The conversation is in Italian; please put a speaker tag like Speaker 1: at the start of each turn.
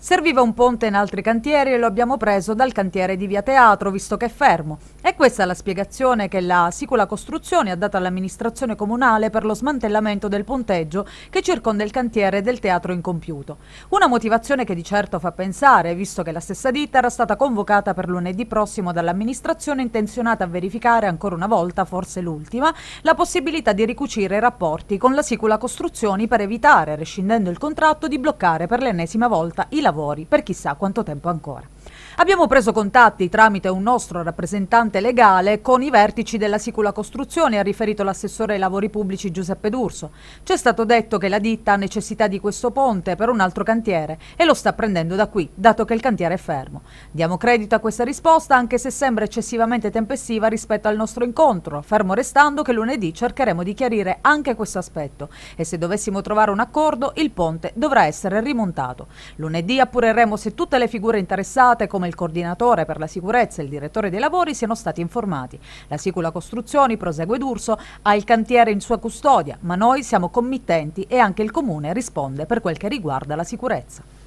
Speaker 1: Serviva un ponte in altri cantieri e lo abbiamo preso dal cantiere di Via Teatro, visto che è fermo. E questa è la spiegazione che la Sicula Costruzioni ha dato all'amministrazione comunale per lo smantellamento del ponteggio che circonda il cantiere del teatro incompiuto. Una motivazione che di certo fa pensare, visto che la stessa ditta era stata convocata per lunedì prossimo dall'amministrazione intenzionata a verificare ancora una volta, forse l'ultima, la possibilità di ricucire i rapporti con la Sicula Costruzioni per evitare, rescindendo il contratto, di bloccare per l'ennesima volta i lavori lavori per chissà quanto tempo ancora. Abbiamo preso contatti tramite un nostro rappresentante legale con i vertici della Sicula Costruzione, ha riferito l'assessore ai lavori pubblici Giuseppe D'Urso. C'è stato detto che la ditta ha necessità di questo ponte per un altro cantiere e lo sta prendendo da qui, dato che il cantiere è fermo. Diamo credito a questa risposta anche se sembra eccessivamente tempestiva rispetto al nostro incontro, fermo restando che lunedì cercheremo di chiarire anche questo aspetto e se dovessimo trovare un accordo il ponte dovrà essere rimontato. Lunedì appureremo se tutte le figure interessate come il coordinatore per la sicurezza e il direttore dei lavori siano stati informati. La Sicula Costruzioni, prosegue D'Urso, ha il cantiere in sua custodia, ma noi siamo committenti e anche il Comune risponde per quel che riguarda la sicurezza.